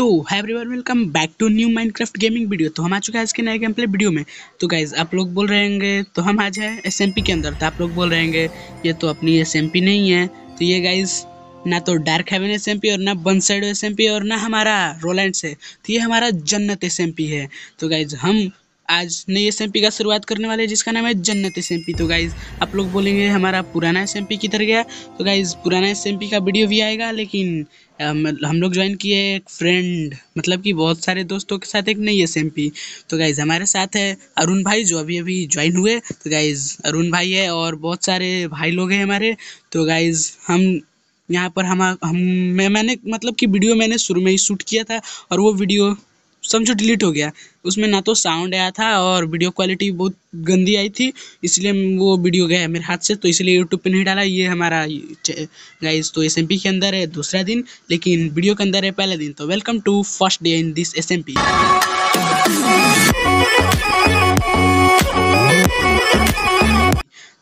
तो everyone welcome back to new Minecraft gaming video तो हम आ चुके हैं आज के नए गेम प्ले वीडियो में तो गाइज आप लोग बोल रहे तो हम आज हैं एस के अंदर तो आप लोग बोल रहे ये तो अपनी एस नहीं है तो ये गाइज ना तो डार्क हेवन एस और ना बन साइड एस और ना हमारा रोलैंड से तो ये हमारा जन्नत एस है तो गाइज हम आज नई एस का शुरुआत करने वाले जिसका नाम है जन्नत एस तो गाइज़ आप लोग बोलेंगे हमारा पुराना एस किधर गया तो गाइज़ पुराना एस का वीडियो भी आएगा लेकिन हम लोग ज्वाइन किए एक फ्रेंड मतलब कि बहुत सारे दोस्तों के साथ एक नई एस तो गाइज़ हमारे साथ है अरुण भाई जो अभी अभी ज्वाइन हुए तो गाइज़ अरुण भाई है और बहुत सारे भाई लोग हैं हमारे तो गाइज़ हम यहाँ पर हम हम मैं मैंने मतलब कि वीडियो मैंने शुरू में ही शूट किया था और वो वीडियो समझो डिलीट हो गया उसमें ना तो साउंड आया था और वीडियो क्वालिटी बहुत गंदी आई थी इसलिए वो वीडियो गया मेरे हाथ से तो इसलिए यूट्यूब पे नहीं डाला ये हमारा गाइस तो एस के अंदर है दूसरा दिन लेकिन वीडियो के अंदर है पहला दिन तो welcome to first day in this S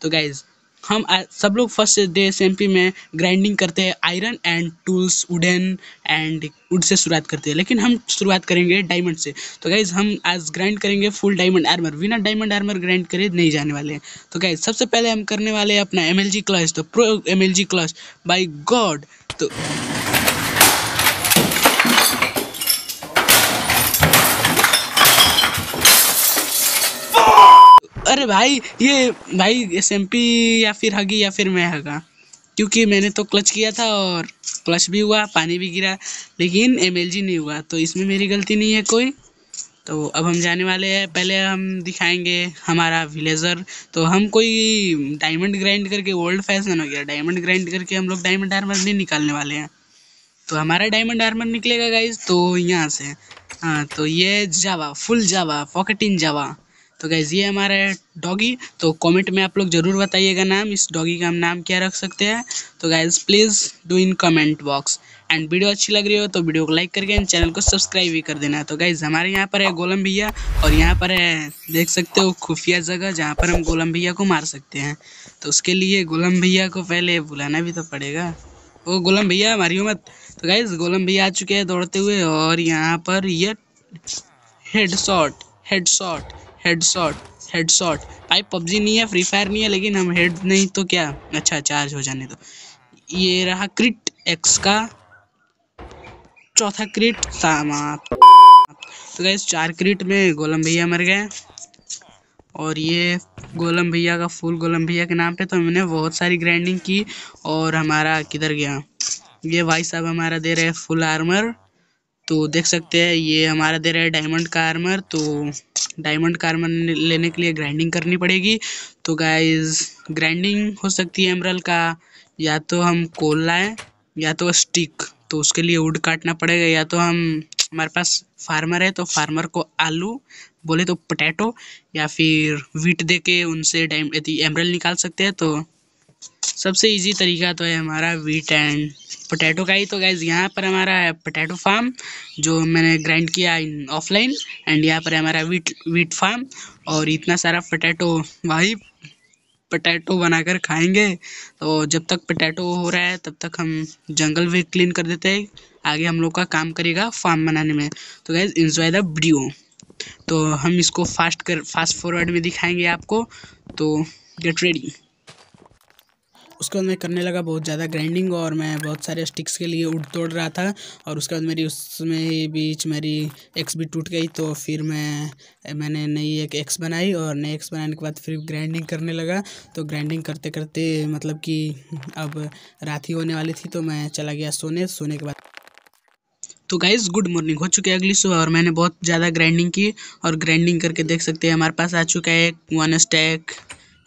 तो गाइज हम सब लोग फर्स्ट डे एस में ग्राइंडिंग करते हैं iron and tools wooden and wood से शुरुआत करते हैं लेकिन हम शुरुआत करेंगे डायमंड से तो गाइज़ हम आज ग्राइंड करेंगे फुल डायमंड आर्मर बिना डायमंड आर्मर ग्राइंड करे नहीं जाने वाले हैं तो गाइज सबसे पहले हम करने वाले हैं अपना एम एल जी क्लच तो pro M L G clutch by God तो अरे भाई ये भाई एस या फिर हगी या फिर मैं हगा क्योंकि मैंने तो क्लच किया था और क्लच भी हुआ पानी भी गिरा लेकिन एम नहीं हुआ तो इसमें मेरी गलती नहीं है कोई तो अब हम जाने वाले हैं पहले हम दिखाएंगे हमारा विलेजर तो हम कोई डायमंड ग्राइंड करके ओल्ड फैशन हो गया डायमंड ग्राइंड करके हम लोग डायमंड आर्मर नहीं निकालने वाले हैं तो हमारा डायमंड आर्मर निकलेगा गाइज तो यहाँ से हाँ तो ये जावा फुल जावा पॉकेट इन जावा तो गैज़ ये हमारा है डॉगी तो कमेंट में आप लोग ज़रूर बताइएगा नाम इस डॉगी का हम नाम क्या रख सकते हैं तो guys please do in comment box and video अच्छी लग रही हो तो वीडियो को लाइक करके एंड चैनल को सब्सक्राइब भी कर देना तो गाइज़ हमारे यहाँ पर है गोलम भैया और यहाँ पर है देख सकते हो खुफिया जगह जहाँ पर हम गोलम भैया को मार सकते हैं तो उसके लिए गोलम भैया को पहले बुलाना भी तो पड़ेगा ओ गोलम भैया हमारी मत तो गाइज़ गोलम भैया आ चुके हैं दौड़ते हुए और यहाँ पर ये head shot head shot head shot head shot भाई पबजी नहीं है फ्री फायर नहीं है लेकिन हम हेड नहीं तो क्या अच्छा चार्ज हो जाने दो ये रहा क्रिट एक्स का चौथा क्रिट समाप्त तो गैस चार क्रिट में गोलम भैया मर गए और ये गोलम भैया का फुल गोलम भैया के नाम पे तो हमने बहुत सारी ग्राइंडिंग की और हमारा किधर गया ये भाई साहब हमारा दे रहे फुल आर्मर तो देख सकते हैं ये हमारा दे रहा है डायमंड कार्मर तो डायमंड कार्मर लेने के लिए ग्राइंडिंग करनी पड़ेगी तो गाइज ग्राइंडिंग हो सकती है एमरल का या तो हम कोल लाएँ या तो स्टिक तो उसके लिए वुड काटना पड़ेगा या तो हम हमारे पास फार्मर है तो फार्मर को आलू बोले तो पटैटो या फिर वीट दे के उनसे डाइम एमरल निकाल सकते हैं तो सबसे इजी तरीका तो है हमारा वीट एंड पोटैटो का ही तो गैज़ यहाँ पर हमारा है पोटैटो फार्म जो मैंने ग्राइंड किया इन ऑफलाइन एंड यहाँ पर हमारा वीट वीट फार्म और इतना सारा पोटैटो भाई पटैटो बनाकर खाएंगे तो जब तक पटैटो हो रहा है तब तक हम जंगल भी क्लीन कर देते हैं आगे हम लोग का काम करेगा फार्म बनाने में तो गैज इन्जॉय द वीडियो तो हम इसको फास्ट कर फास्ट फॉरवर्ड में दिखाएंगे आपको तो गेट रेडी उसके बाद मैं करने लगा बहुत ज़्यादा ग्राइंडिंग और मैं बहुत सारे स्टिक्स के लिए उड़ तोड़ रहा था और उसके बाद मेरी उसमें बीच मेरी एक्स भी टूट गई तो फिर मैं मैंने नई एक एक्स बनाई और नई एक्स बनाने के बाद फिर ग्राइंडिंग करने लगा तो ग्राइंडिंग करते करते मतलब कि अब रात ही होने वाली थी तो मैं चला गया सोने सोने के बाद तो गाइज गुड मॉर्निंग हो चुके हैं अगली सुबह और मैंने बहुत ज़्यादा ग्राइंडिंग की और ग्राइंडिंग करके देख सकते हैं हमारे पास आ चुका है वन स्टैक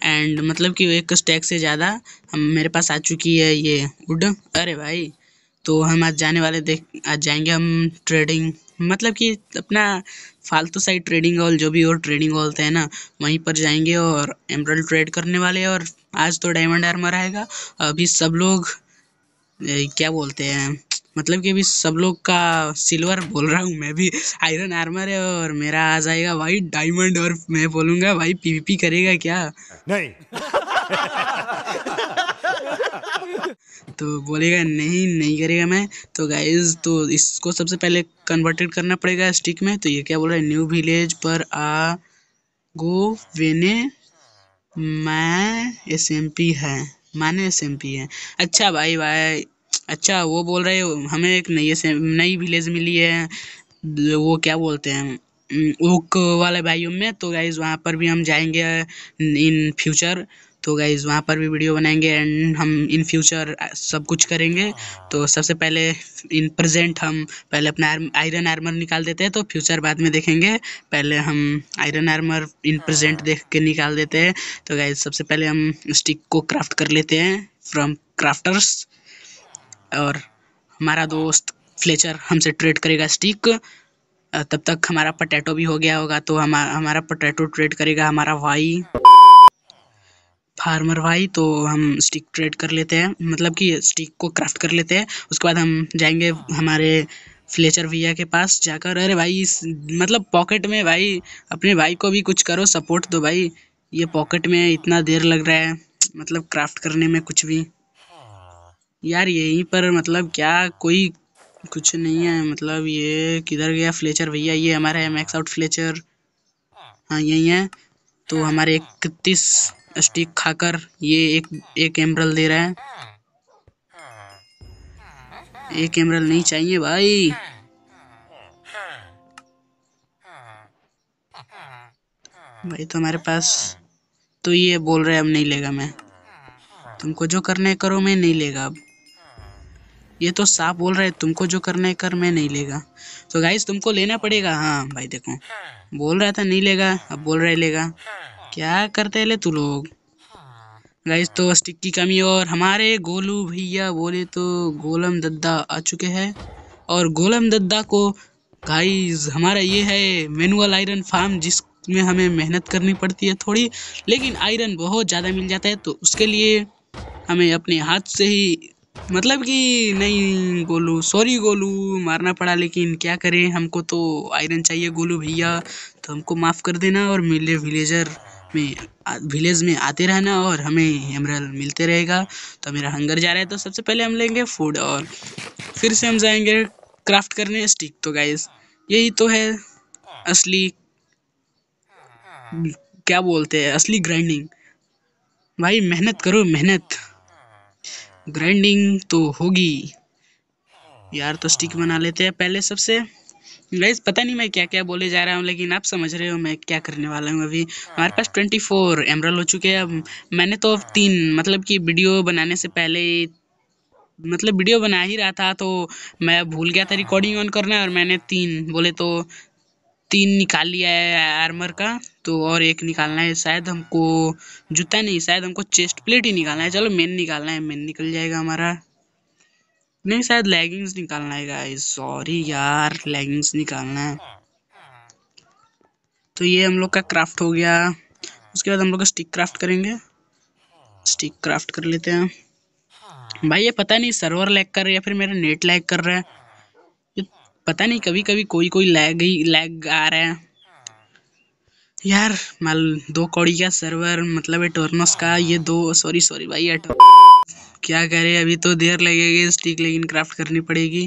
एंड मतलब कि एक स्टैक से ज़्यादा हम मेरे पास आ चुकी है ये वुड अरे भाई तो हम आज जाने वाले देख आज जाएंगे हम ट्रेडिंग मतलब कि अपना फालतू साइड ट्रेडिंग हॉल जो भी और ट्रेडिंग हॉल थे ना वहीं पर जाएंगे और एमरल ट्रेड करने वाले और आज तो डायमंड आर्मर आएगा अभी सब लोग क्या बोलते हैं मतलब कि अभी सब लोग का सिल्वर बोल रहा हूँ मैं भी आयरन आर्मर है और मेरा आ जाएगा भाई डायमंड और मैं बोलूँगा भाई पीवीपी करेगा क्या नहीं तो बोलेगा नहीं नहीं करेगा मैं तो गाइज तो इसको सबसे पहले कन्वर्टेड करना पड़ेगा स्टिक में तो ये क्या बोल रहा है न्यू विलेज पर आ गो वेने मैं एस एम पी है माने एस एम पी है अच्छा भाई भाई अच्छा वो बोल रहे हमें एक नई से नई विलेज मिली है वो क्या बोलते हैं ओक वाले भाइयों में तो गाइज वहाँ पर भी हम जाएंगे इन फ्यूचर तो गाइज वहाँ पर भी वीडियो बनाएंगे एंड हम इन फ्यूचर सब कुछ करेंगे तो सबसे पहले इन प्रेजेंट हम पहले अपना आयरन आर्मर निकाल देते हैं तो फ्यूचर बाद में देखेंगे पहले हम आयरन आर्मर इन प्रेजेंट देख के निकाल देते हैं तो गाइज सबसे पहले हम स्टिक को क्राफ्ट कर लेते हैं फ्रॉम क्राफ्टर्स और हमारा दोस्त फ्लेचर हमसे ट्रेड करेगा स्टिक तब तक हमारा पटेटो भी हो गया होगा तो हम हमारा पटेटो ट्रेड करेगा हमारा भाई फार्मर भाई तो हम स्टिक ट्रेड कर लेते हैं मतलब कि स्टिक को क्राफ्ट कर लेते हैं उसके बाद हम जाएंगे हमारे फ्लेचर भैया के पास जाकर अरे भाई इस मतलब पॉकेट में भाई अपने भाई को भी कुछ करो सपोर्ट दो भाई ये पॉकेट में इतना देर लग रहा है मतलब क्राफ्ट करने में कुछ भी यार यहीं पर मतलब क्या कोई कुछ नहीं है मतलब ये किधर गया फ्लेचर भैया ये हमारा है मैक्स आउट फ्लेचर हाँ यही है तो हमारे इकतीस स्टिक खाकर ये एक एक एमरल दे रहा है एक एमरल नहीं चाहिए भाई भाई तो हमारे पास तो ये बोल रहे अब नहीं लेगा मैं तुमको जो करने करो मैं नहीं लेगा अब ये तो साफ बोल रहा है तुमको जो करना है कर मैं नहीं लेगा तो गाइज तुमको लेना पड़ेगा हाँ भाई देखो बोल रहा था नहीं लेगा अब बोल रहा है लेगा क्या करते ले तू लोग गाइज तो स्टिक की कमी और हमारे गोलू भैया बोले तो गोलम दद्दा आ चुके हैं और गोलम दद्दा को गाइज हमारा ये है मैनुअल आयरन फार्म जिसमें हमें मेहनत करनी पड़ती है थोड़ी लेकिन आयरन बहुत ज़्यादा मिल जाता है तो उसके लिए हमें अपने हाथ से ही मतलब कि नहीं गोलू सॉरी गोलू मारना पड़ा लेकिन क्या करें हमको तो आयरन चाहिए गोलू भैया तो हमको माफ़ कर देना और मिले विलेजर में विलेज में आते रहना और हमें हेमरल मिलते रहेगा तो मेरा हंगर जा रहा है तो सबसे पहले हम लेंगे फूड और फिर से हम जाएंगे क्राफ्ट करने स्टिक तो गाइस यही तो है असली क्या बोलते हैं असली ग्राइंडिंग भाई मेहनत करो मेहनत ग्राइंडिंग तो होगी यार तो स्टिक बना लेते हैं पहले सबसे गाइज पता नहीं मैं क्या क्या बोले जा रहा हूँ लेकिन आप समझ रहे हो मैं क्या करने वाला हूँ अभी हमारे पास ट्वेंटी फोर एमरल हो चुके हैं अब मैंने तो अब तीन मतलब कि वीडियो बनाने से पहले मतलब वीडियो बना ही रहा था तो मैं भूल गया था रिकॉर्डिंग ऑन करना और मैंने तीन बोले तो तीन निकाल लिया है आर्मर का तो और एक निकालना है शायद हमको जूता नहीं शायद हमको चेस्ट प्लेट ही निकालना है चलो मेन निकालना है मेन निकल जाएगा हमारा नहीं शायद लेगिंग्स निकालना है गाइस सॉरी यार लेगिंग्स निकालना है तो ये हम लोग का क्राफ्ट हो गया उसके बाद हम लोग स्टिक क्राफ्ट करेंगे स्टिक क्राफ्ट कर लेते हैं भाई ये पता नहीं सर्वर लैग कर रहा है या फिर मेरा नेट लैग कर रहा है पता नहीं कभी कभी कोई कोई लैग ही लैग आ रहा है यार माल दो कौड़ी का सर्वर मतलब है का ये दो सॉरी सॉरी भाई एटो क्या करे अभी तो देर लगेगी स्टिक लेकिन क्राफ्ट करनी पड़ेगी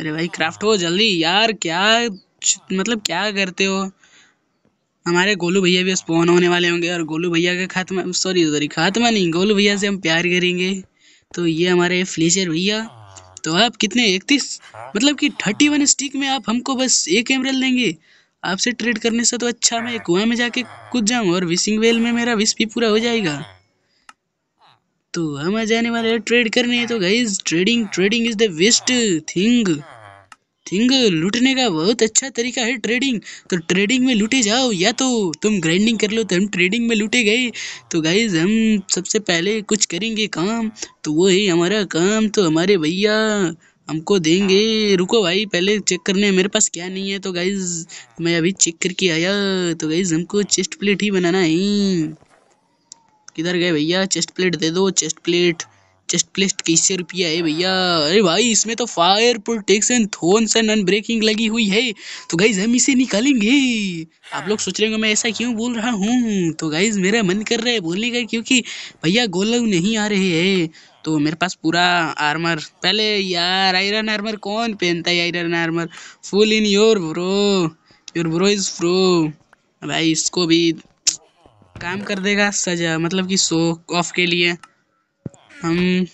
अरे भाई क्राफ्ट हो जल्दी यार क्या मतलब क्या करते हो हमारे गोलू भैया भी स्पॉन होने वाले होंगे और गोलू भैया का खात्मा सॉरी सॉरी खात्मा नहीं गोलू भैया से हम प्यार करेंगे तो ये हमारे फ्लेचर भैया तो आप कितने इकतीस हाँ। मतलब कि थर्टी वन स्टिक में आप हमको बस एक एमरल देंगे आपसे ट्रेड करने से तो अच्छा मैं हाँ। कुएं में जाके कूद जाऊँ और विशिंग वेल में मेरा विश भी पूरा हो जाएगा तो हम जाने वाले ट्रेड करने तो guys trading trading is the best thing thing लूटने का बहुत अच्छा तरीका है ट्रेडिंग तो ट्रेडिंग में लूटे जाओ या तो तुम ग्राइंडिंग कर लो तो हम ट्रेडिंग में लूटे गए तो गाइज हम सबसे पहले कुछ करेंगे काम तो वो है हमारा काम तो हमारे भैया हमको देंगे रुको भाई पहले चेक करने मेरे पास क्या नहीं है तो गाइज मैं अभी चेक करके आया तो गाइज हमको चेस्ट प्लेट ही बनाना है किधर गए भैया चेस्ट प्लेट दे दो चेस्ट प्लेट जस्ट प्लेस्ट कैसे रुपया है भैया अरे भाई इसमें तो फायर प्रोटेक्शन से नन ब्रेकिंग लगी हुई है तो गाइज हम इसे निकालेंगे आप लोग सोच रहे हो मैं ऐसा क्यों बोल रहा हूँ तो गाइज मेरा मन कर रहा है बोलने का क्योंकि भैया गोलव नहीं आ रहे है तो मेरे पास पूरा आर्मर पहले यार आयरन आर्मर कौन पहनता है iron armour full in your bro your bro is pro भाई इसको भी काम कर देगा सजा मतलब कि शो ऑफ के लिए हम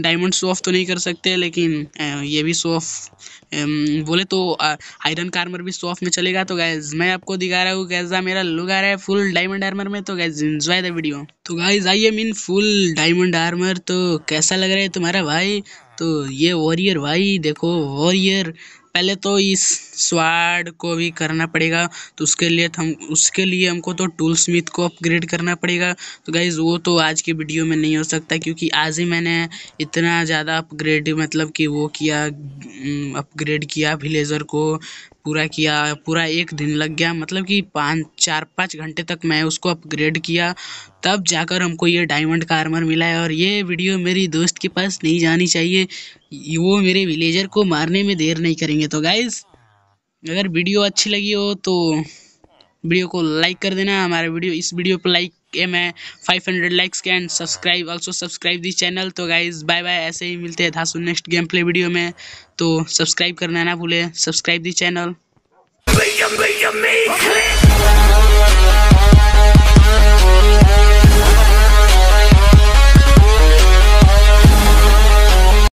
डायमंड शो ऑफ तो नहीं कर सकते लेकिन ये भी शो ऑफ बोले तो आयरन कार्मर भी शो ऑफ में चलेगा तो गैज मैं आपको दिखा रहा हूँ कैसा मेरा लुक आ रहा है फुल डायमंड आर्मर में तो गैज इन्जॉय द वीडियो तो guys I am mean full diamond armour तो कैसा लग रहा है तुम्हारा भाई तो ये वॉरियर भाई देखो वॉरियर पहले तो इस स्वाड को भी करना पड़ेगा तो उसके लिए हम उसके लिए हमको तो टूल स्मिथ को अपग्रेड करना पड़ेगा तो गाइज़ वो तो आज की वीडियो में नहीं हो सकता क्योंकि आज ही मैंने इतना ज़्यादा अपग्रेड मतलब कि वो किया अपग्रेड किया विलेजर को पूरा किया पूरा एक दिन लग गया मतलब कि पाँच चार पाँच घंटे तक मैं उसको अपग्रेड किया तब जाकर हमको ये डायमंड का आर्मर मिला है और ये वीडियो मेरी दोस्त के पास नहीं जानी चाहिए वो मेरे विलेजर को मारने में देर नहीं करेंगे तो गाइज़ अगर वीडियो अच्छी लगी हो तो वीडियो को लाइक कर देना हमारा वीडियो इस वीडियो पर लाइक एम है five hundred likes and subscribe also subscribe this channel तो गाइज बाय बाय ऐसे ही मिलते हैं धासु नेक्स्ट गेम प्ले वीडियो में तो सब्सक्राइब करना ना भूले सब्सक्राइब दिस चैनल